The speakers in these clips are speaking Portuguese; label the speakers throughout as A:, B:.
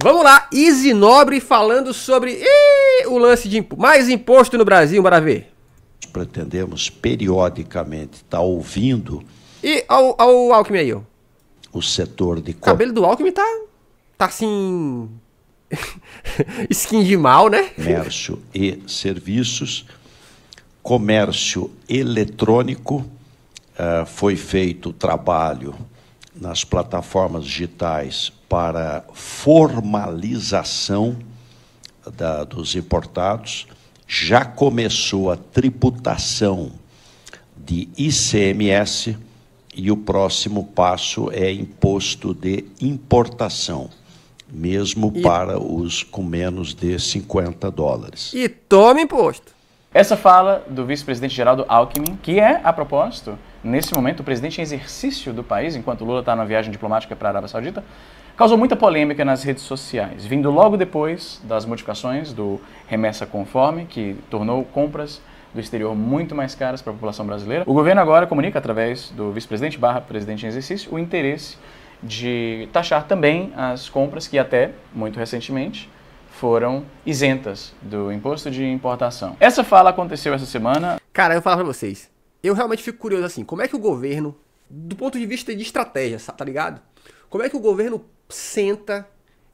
A: Vamos lá, Easy Nobre falando sobre Ih, o lance de imp... mais imposto no Brasil, bora ver. Pretendemos periodicamente estar tá ouvindo. E ao, ao Alckmin aí, ó. O setor de. O cabelo do Alckmin tá. tá assim. skin de mal, né? Comércio e serviços. Comércio eletrônico. Uh, foi feito trabalho nas plataformas digitais para formalização da, dos importados, já começou a tributação de ICMS e o próximo passo é imposto de importação, mesmo e... para os com menos de 50 dólares. E toma imposto!
B: Essa fala do vice-presidente Geraldo Alckmin, que é, a propósito, nesse momento, o presidente em exercício do país, enquanto Lula está na viagem diplomática para a Arábia Saudita, causou muita polêmica nas redes sociais, vindo logo depois das modificações do remessa conforme, que tornou compras do exterior muito mais caras para a população brasileira. O governo agora comunica através do vice-presidente barra presidente em exercício o interesse de taxar também as compras que até muito recentemente foram isentas do imposto de importação. Essa fala
A: aconteceu essa semana. Cara, eu falo para vocês. Eu realmente fico curioso assim, como é que o governo, do ponto de vista de estratégia, tá ligado? Como é que o governo senta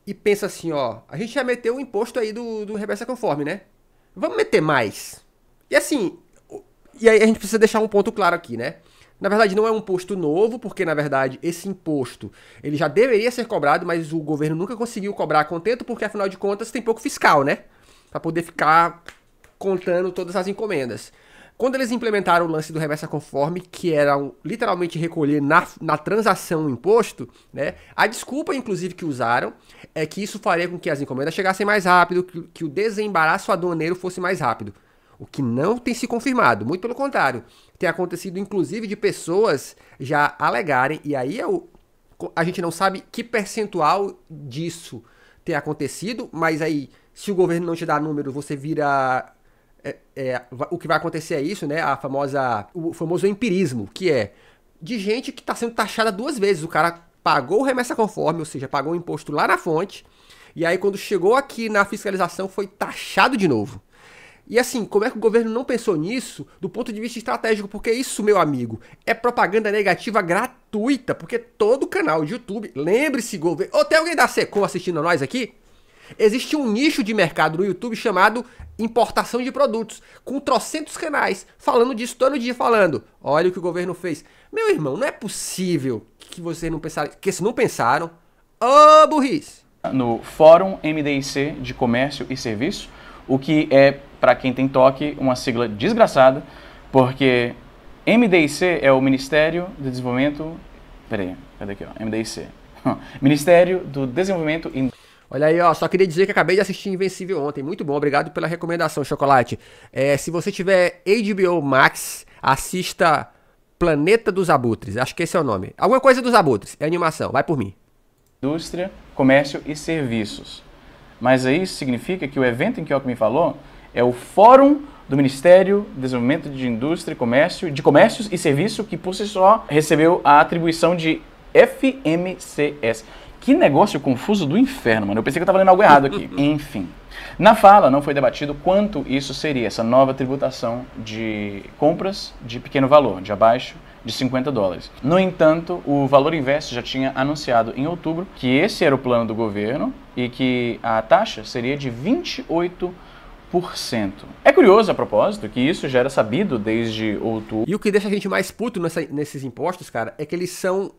A: e pensa assim, ó, a gente já meteu o imposto aí do, do reversa conforme, né? Vamos meter mais. E assim, e aí a gente precisa deixar um ponto claro aqui, né? Na verdade, não é um imposto novo, porque na verdade esse imposto ele já deveria ser cobrado, mas o governo nunca conseguiu cobrar contento, porque afinal de contas tem pouco fiscal, né? Para poder ficar contando todas as encomendas. Quando eles implementaram o lance do reversa conforme, que era um, literalmente recolher na, na transação o imposto, né? A desculpa, inclusive, que usaram é que isso faria com que as encomendas chegassem mais rápido, que, que o desembaraço aduaneiro fosse mais rápido. O que não tem se confirmado, muito pelo contrário. Tem acontecido, inclusive, de pessoas já alegarem, e aí é o, a gente não sabe que percentual disso tem acontecido, mas aí, se o governo não te dá número, você vira é, é o que vai acontecer é isso, né? A famosa, o famoso empirismo, que é de gente que está sendo taxada duas vezes. O cara pagou remessa conforme, ou seja, pagou o imposto lá na fonte, e aí quando chegou aqui na fiscalização foi taxado de novo. E assim, como é que o governo não pensou nisso do ponto de vista estratégico? Porque isso, meu amigo, é propaganda negativa gratuita, porque todo canal de YouTube, lembre-se, governo. Ou tem alguém da SECOM assistindo a nós aqui? Existe um nicho de mercado no YouTube chamado importação de produtos, com trocentos canais falando disso todo dia, falando: olha o que o governo fez. Meu irmão, não é possível que vocês não pensaram, que se não pensaram, ô oh, burrice! No
B: Fórum MDIC de Comércio e Serviço, o que é, para quem tem toque, uma sigla desgraçada, porque MDIC é o Ministério do Desenvolvimento.
A: Peraí, cadê aqui? Ó? MDIC. Ministério do Desenvolvimento Industrial. Olha aí, ó, só queria dizer que acabei de assistir Invencível ontem. Muito bom, obrigado pela recomendação, Chocolate. É, se você tiver HBO Max, assista Planeta dos Abutres. Acho que esse é o nome. Alguma coisa dos Abutres, é animação, vai por mim. Indústria, comércio e serviços.
B: Mas aí isso significa que o evento em que o me falou é o Fórum do Ministério de Desenvolvimento de Indústria e Comércio, de Comércios e Serviço, que por si só recebeu a atribuição de FMCS. Que negócio confuso do inferno, mano. Eu pensei que eu estava lendo algo errado aqui. Enfim. Na fala, não foi debatido quanto isso seria, essa nova tributação de compras de pequeno valor, de abaixo de 50 dólares. No entanto, o Valor Invest já tinha anunciado em outubro que esse era o plano do governo e que a taxa seria de 28 é curioso, a propósito,
A: que isso já era sabido desde outubro. E o que deixa a gente mais puto nessa, nesses impostos, cara, é que eles são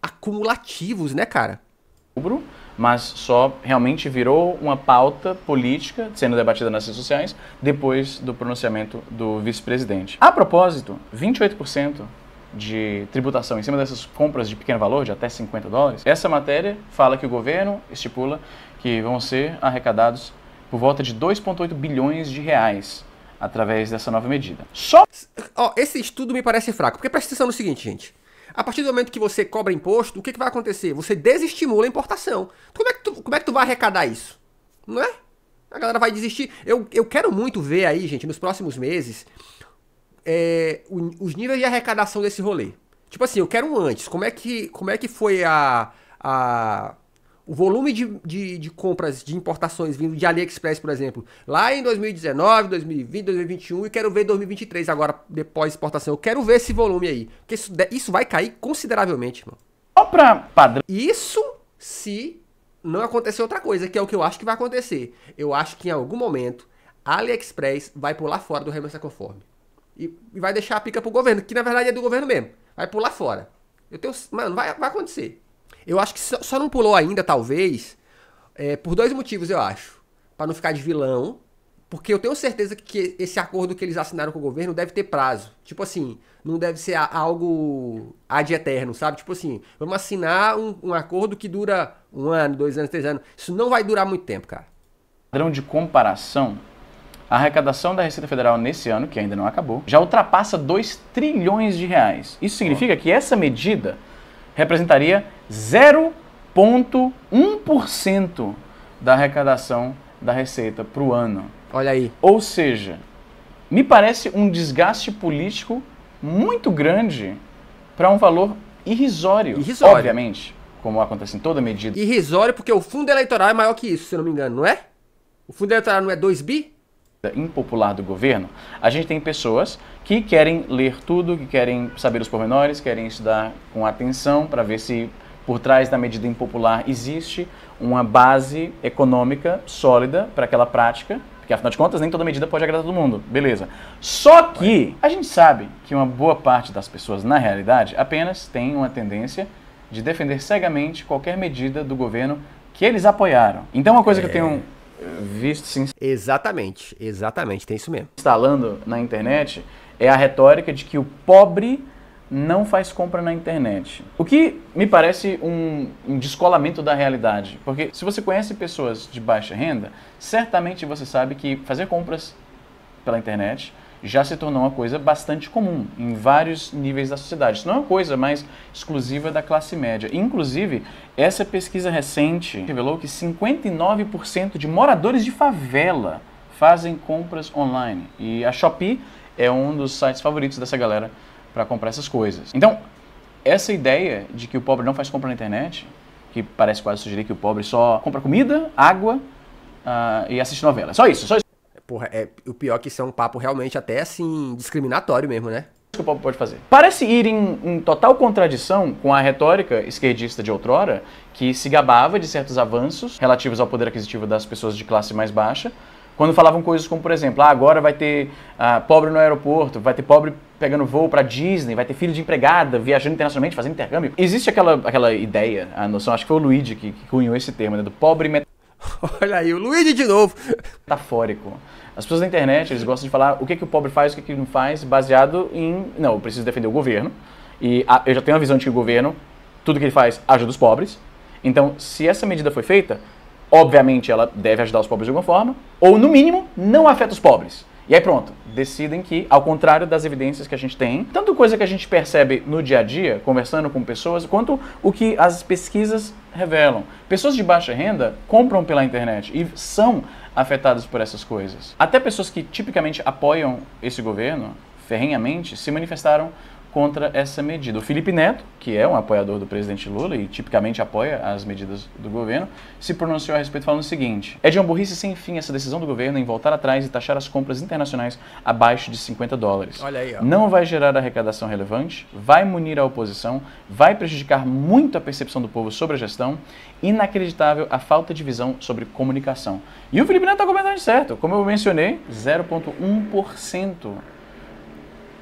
A: acumulativos, né, cara? outubro, mas só
B: realmente virou uma pauta política sendo debatida nas redes sociais depois do pronunciamento do vice-presidente. A propósito, 28% de tributação em cima dessas compras de pequeno valor, de até 50 dólares, essa matéria fala que o governo estipula que vão ser arrecadados por volta de 2,8 bilhões de reais através dessa nova medida.
A: Só. Oh, esse estudo me parece fraco, porque presta atenção no seguinte, gente. A partir do momento que você cobra imposto, o que, que vai acontecer? Você desestimula a importação. Como é que tu, como é que tu vai arrecadar isso? Não é? A galera vai desistir. Eu, eu quero muito ver aí, gente, nos próximos meses, é, o, os níveis de arrecadação desse rolê. Tipo assim, eu quero um antes. Como é que, como é que foi a, a o volume de, de, de, compras de importações vindo de AliExpress, por exemplo, lá em 2019, 2020, 2021 e quero ver 2023 agora, depois exportação. Eu quero ver esse volume aí, porque isso, isso vai cair consideravelmente, mano. Só pra padrão. Isso se não acontecer outra coisa, que é o que eu acho que vai acontecer. Eu acho que em algum momento AliExpress vai pular fora do remessa conforme e, e vai deixar a pica pro governo, que na verdade é do governo mesmo. Vai pular fora. Eu tenho, mano, vai, vai acontecer. Eu acho que só, não pulou ainda, talvez, é, por dois motivos, eu acho. para não ficar de vilão, porque eu tenho certeza que esse acordo que eles assinaram com o governo deve ter prazo. Tipo assim, não deve ser algo ad eterno, sabe? Tipo assim, vamos assinar um, um acordo que dura um ano, dois anos, três anos. Isso não vai durar muito tempo, cara. Padrão de comparação, a arrecadação da Receita Federal
B: nesse ano, que ainda não acabou, já ultrapassa 2 trilhões de reais. Isso significa que essa medida representaria 0,1% da arrecadação da Receita para o ano. Olha aí. Ou seja, me parece um desgaste político muito grande para um valor irrisório, irrisório, obviamente, como acontece em toda medida. Irrisório porque o fundo eleitoral é maior que isso, se eu não me
A: engano, não é? O fundo eleitoral não é 2 bi?
B: Impopular do governo, a gente tem pessoas que querem ler tudo, que querem saber os pormenores, querem estudar com atenção para ver se por trás da medida impopular existe uma base econômica sólida para aquela prática, porque afinal de contas nem toda medida pode agradar todo mundo, beleza. Só que a gente sabe que uma boa parte das pessoas, na realidade, apenas tem uma tendência de defender cegamente qualquer medida do governo que eles apoiaram. Então, uma coisa é... que eu tenho é. visto sim. Exatamente, exatamente, tem isso mesmo. Instalando na internet é a retórica de que o pobre não faz compra na internet. O que me parece um, descolamento da realidade, porque se você conhece pessoas de baixa renda, certamente você sabe que fazer compras pela internet já se tornou uma coisa bastante comum em vários níveis da sociedade. Isso não é uma coisa mais exclusiva da classe média. Inclusive, essa pesquisa recente revelou que 59% de moradores de favela fazem compras online. E a Shopee é um dos sites favoritos dessa galera para comprar essas coisas. Então, essa ideia de que o pobre não faz compra na internet, que parece quase sugerir que o pobre só compra comida,
A: água uh, e assiste novela. Só isso, só isso. É, porra, é, o pior é que isso é um papo realmente até assim discriminatório mesmo, né? que o pobre pode fazer.
B: Parece ir em, em, total contradição com a retórica esquerdista de outrora, que se gabava de certos avanços relativos ao poder aquisitivo das pessoas de classe mais baixa, quando falavam coisas como, por exemplo, ah, agora vai ter ah, pobre no aeroporto, vai ter pobre pegando voo para Disney, vai ter filho de empregada, viajando internacionalmente, fazendo intercâmbio. Existe aquela, aquela ideia, a noção, acho que foi o Luigi que, que cunhou esse termo, né, do pobre met... Olha aí, o Luigi de novo! Metafórico. As pessoas da internet, eles gostam de falar o que, que o pobre faz, o que, que não faz, baseado em, não, eu preciso defender o governo, e a, ah, eu já tenho a visão de que o governo, tudo que ele faz, ajuda os pobres. Então, se essa medida foi feita, obviamente ela deve ajudar os pobres de alguma forma, ou no mínimo, não afeta os pobres. E aí pronto, decidem que, ao contrário das evidências que a gente tem, tanto coisa que a gente percebe no dia a dia, conversando com pessoas, quanto o que as pesquisas revelam. Pessoas de baixa renda compram pela internet e são afetadas por essas coisas. Até pessoas que tipicamente apoiam esse governo ferrenhamente se manifestaram contra essa medida. O Felipe Neto, que é um apoiador do presidente Lula e tipicamente apoia as medidas do governo, se pronunciou a respeito falando o seguinte: É de uma burrice sem fim essa decisão do governo em voltar atrás e taxar as compras internacionais abaixo de 50 dólares. Olha aí, ó. Não vai gerar arrecadação relevante, vai munir a oposição, vai prejudicar muito a percepção do povo sobre a gestão, inacreditável a falta de visão sobre comunicação. E o Felipe Neto está comentando certo, como eu mencionei, 0,1%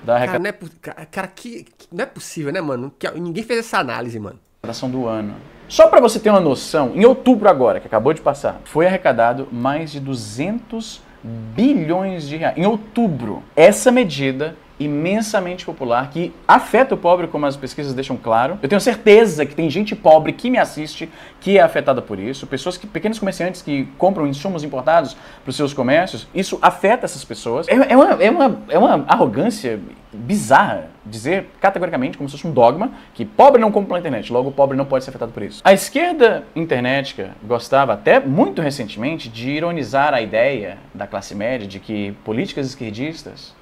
B: da cara, não
A: é, cara que,
B: que, não é possível, né, mano? Que, ninguém fez essa análise, mano. Arrecadação do ano. Só para você ter uma noção, em outubro agora, que acabou de passar, foi arrecadado mais de 200 bilhões de reais. Em outubro, essa medida imensamente popular que afeta o pobre, como as pesquisas deixam claro. Eu tenho certeza que tem gente pobre que me assiste que é afetada por isso. Pessoas que, pequenos comerciantes que compram insumos importados para os seus comércios, isso afeta essas pessoas. É, é, uma, é, uma, é uma arrogância bizarra dizer categoricamente, como se fosse um dogma, que pobre não compra pela internet, logo pobre não pode ser afetado por isso. A esquerda internetica gostava até muito recentemente de ironizar a ideia da classe média de que políticas esquerdistas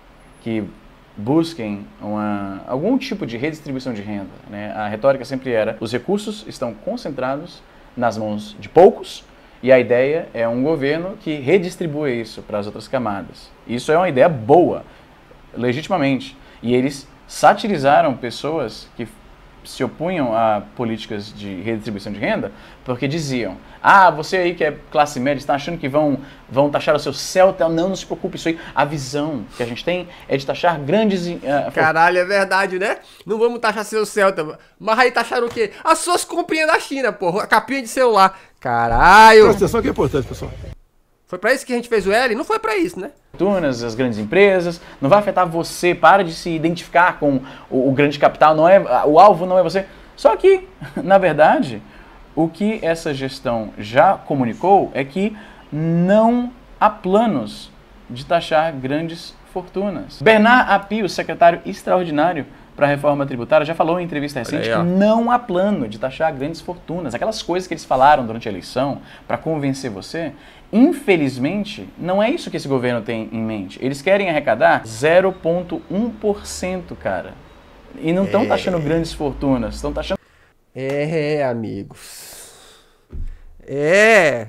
B: que busquem uma, algum tipo de redistribuição de renda. Né? A retórica sempre era: os recursos estão concentrados nas mãos de poucos. E a ideia é um governo que redistribua isso para as outras camadas. Isso é uma ideia boa, legitimamente. E eles satirizaram pessoas que se opunham a políticas de redistribuição de renda porque diziam: ah, você aí que é classe média está achando que vão, vão taxar o seu Celta? Não, não se preocupe, isso aí. A visão que a gente
A: tem é de taxar grandes. Uh, Caralho, é verdade, né? Não vamos taxar seu Celta. Mas aí taxaram o quê? As suas comprinhas da China, porra. A capinha de celular. Caralho! Presta atenção
B: que é importante, pessoal.
A: Foi para isso que a gente fez o L? Não foi para isso, né?
B: Turnas, as grandes empresas, não vai afetar você. Para de se identificar com o, o grande capital, não é o alvo não é você. Só que, na verdade, o que essa gestão já comunicou é que não há planos de taxar grandes fortunas. Bernard Api, secretário extraordinário para a reforma tributária, já falou em entrevista recente aí, que não há plano de taxar grandes fortunas. Aquelas coisas que eles falaram durante a eleição para convencer você, Infelizmente, não é isso que esse governo tem em mente. Eles querem arrecadar 0,1%, cara. E não estão é... taxando grandes fortunas, estão taxando. É, amigos. É.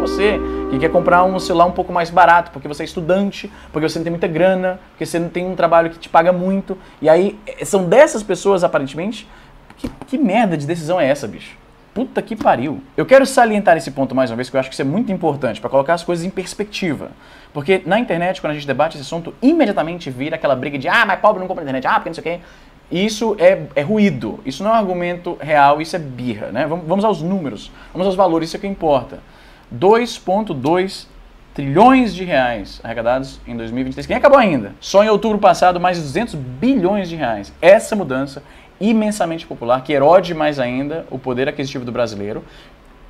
B: Você que quer comprar um celular um pouco mais barato, porque você é estudante, porque você não tem muita grana, porque você não tem um trabalho que te paga muito. E aí, eh, são dessas pessoas, aparentemente. Que, que merda de decisão é essa, bicho? Puta que pariu. Eu quero salientar esse ponto mais uma vez, que eu acho que isso é muito importante, para colocar as coisas em perspectiva. Porque na internet, quando a gente debate esse assunto, imediatamente vira aquela briga de ah, mas pobre não compra na internet, ah, porque não sei o quê. Isso é, é ruído, isso não é um argumento real, isso é birra, né? Vamos, vamos aos números, vamos aos valores, isso é o que importa. 2,2 trilhões de reais arrecadados em 2023, que nem acabou ainda. Só em outubro passado, mais de 200 bilhões de reais. Essa mudança imensamente popular, que erode mais ainda o poder aquisitivo do brasileiro.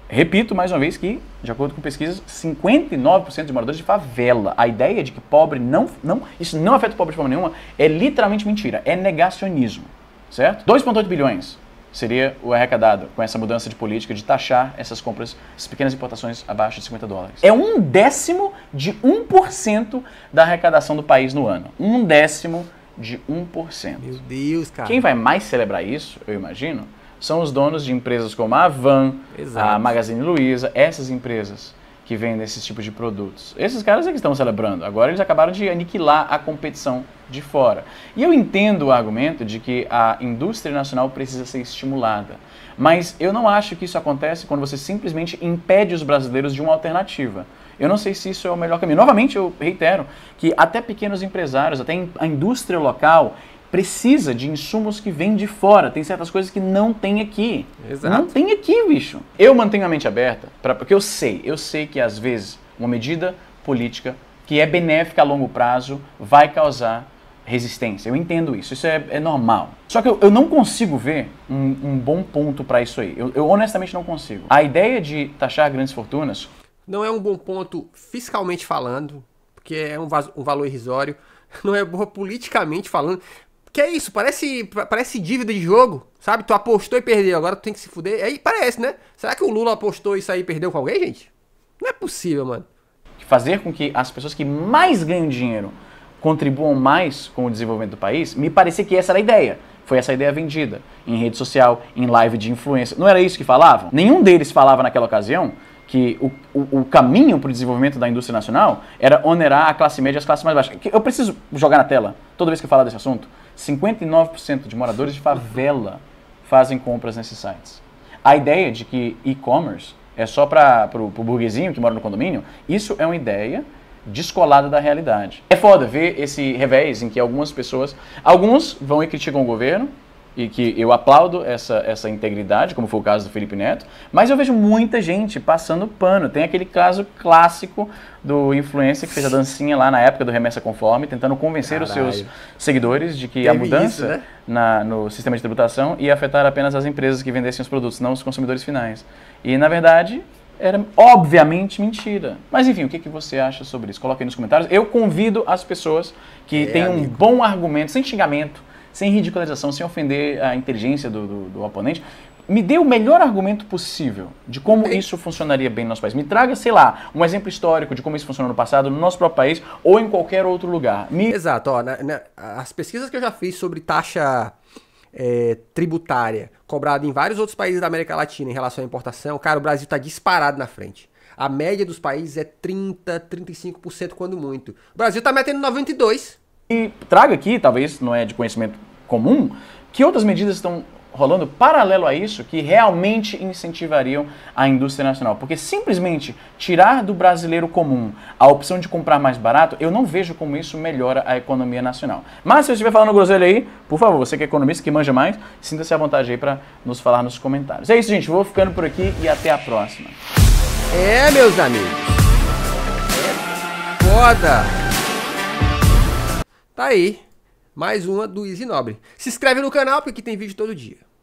B: Repito mais uma vez que, de acordo com pesquisas, 59% de moradores de favela. A ideia de que pobre não, não. Isso não afeta o pobre de forma nenhuma é literalmente mentira. É negacionismo. Certo? 2,8 bilhões seria o arrecadado com essa mudança de política de taxar essas compras, essas pequenas importações abaixo de 50 dólares. É um décimo de 1% da arrecadação do país no ano. Um décimo de 1%. Meu Deus, cara. Quem vai mais celebrar isso, eu imagino, são os donos de empresas como a Avan, Exato. a Magazine Luiza, essas empresas que vendem esses tipos de produtos. Esses caras é que estão celebrando. Agora eles acabaram de aniquilar a competição de fora. E eu entendo o argumento de que a indústria nacional precisa ser estimulada. Mas eu não acho que isso acontece quando você simplesmente impede os brasileiros de uma alternativa. Eu não sei se isso é o melhor caminho. Novamente, eu reitero que até pequenos empresários, até a indústria local, precisa de insumos que vêm de fora. Tem certas coisas que não tem aqui. Exato. Não tem aqui, bicho. Eu mantenho a mente aberta, pra, porque eu sei, eu sei que às vezes uma medida política que é benéfica a longo prazo vai causar resistência. Eu entendo isso, isso é, é normal. Só que eu, eu, não consigo ver um, um bom ponto para isso aí. Eu, eu honestamente não consigo.
A: A ideia de
B: taxar grandes fortunas.
A: Não é um bom ponto fiscalmente falando, porque é um, um valor irrisório. Não é boa politicamente falando. Que é isso, parece, parece dívida de jogo, sabe? Tu apostou e perdeu, agora tu tem que se fuder. Aí parece, né? Será que o Lula apostou isso aí e perdeu com alguém, gente? Não é possível, mano. Fazer com que as pessoas que mais ganham
B: dinheiro contribuam mais com o desenvolvimento do país, me parecia que essa era a ideia. Foi essa a ideia vendida em rede social, em live de influência. Não era isso que falavam? Nenhum deles falava naquela ocasião que o, o, o caminho para o desenvolvimento da indústria nacional era onerar a classe média e as classes mais baixas. Eu preciso jogar na tela, toda vez que eu falar desse assunto, 59% de moradores de favela fazem compras nesses sites. A ideia de que e-commerce é só para o burguesinho que mora no condomínio, isso é uma ideia descolada da realidade. É foda ver esse revés em que algumas pessoas, alguns vão e criticam o governo, e que eu aplaudo essa, essa integridade, como foi o caso do Felipe Neto, mas eu vejo muita gente passando pano. Tem aquele caso clássico do influencer que fez a dancinha lá na época do Remessa Conforme, tentando convencer Caralho. os seus seguidores de que Teve a mudança isso, né? na, no sistema de tributação ia afetar apenas as empresas que vendessem os produtos, não os consumidores finais. E, na verdade, era obviamente mentira. Mas enfim, o que, que você acha sobre isso? Coloque aí nos comentários. Eu convido as pessoas que é, têm um bom argumento, sem xingamento, sem ridicularização, sem ofender a inteligência do, do, do oponente. Me dê o melhor argumento possível de como isso funcionaria bem no nosso país. Me traga, sei lá, um exemplo histórico de como isso funcionou no passado, no nosso próprio país ou em qualquer
A: outro lugar. Me... Exato. Ó, na, na, as pesquisas que eu já fiz sobre taxa é, tributária cobrada em vários outros países da América Latina em relação à importação, cara, o Brasil está disparado na frente. A média dos países é 30, 35% quando muito. O Brasil está metendo 92%.
B: E traga aqui, talvez não é de conhecimento comum, que outras medidas estão rolando paralelo a isso que realmente incentivariam a indústria nacional. Porque simplesmente tirar do brasileiro comum a opção de comprar mais barato, eu não vejo como isso melhora a economia nacional. Mas se eu estiver falando groselha aí, por favor, você que é economista, que manja mais, sinta-se à vontade aí para nos falar nos comentários. É isso, gente. Vou ficando por aqui e até a próxima.
A: É, meus amigos. É foda. Tá aí mais uma do Easy Nobre. Se inscreve no canal porque tem vídeo todo dia.